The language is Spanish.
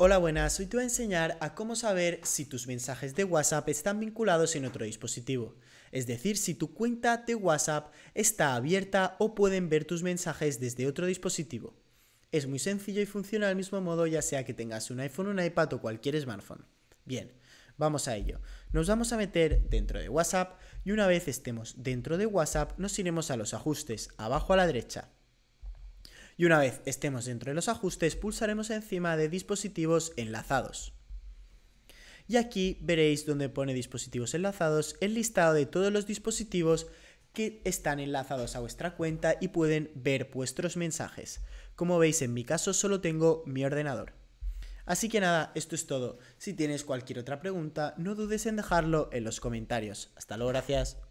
Hola, buenas. Hoy te voy a enseñar a cómo saber si tus mensajes de WhatsApp están vinculados en otro dispositivo. Es decir, si tu cuenta de WhatsApp está abierta o pueden ver tus mensajes desde otro dispositivo. Es muy sencillo y funciona al mismo modo ya sea que tengas un iPhone, un iPad o cualquier smartphone. Bien, vamos a ello. Nos vamos a meter dentro de WhatsApp y una vez estemos dentro de WhatsApp nos iremos a los ajustes, abajo a la derecha y una vez estemos dentro de los ajustes pulsaremos encima de dispositivos enlazados. Y aquí veréis donde pone dispositivos enlazados el listado de todos los dispositivos que están enlazados a vuestra cuenta y pueden ver vuestros mensajes. Como veis en mi caso solo tengo mi ordenador. Así que nada, esto es todo. Si tienes cualquier otra pregunta, no dudes en dejarlo en los comentarios. Hasta luego, gracias.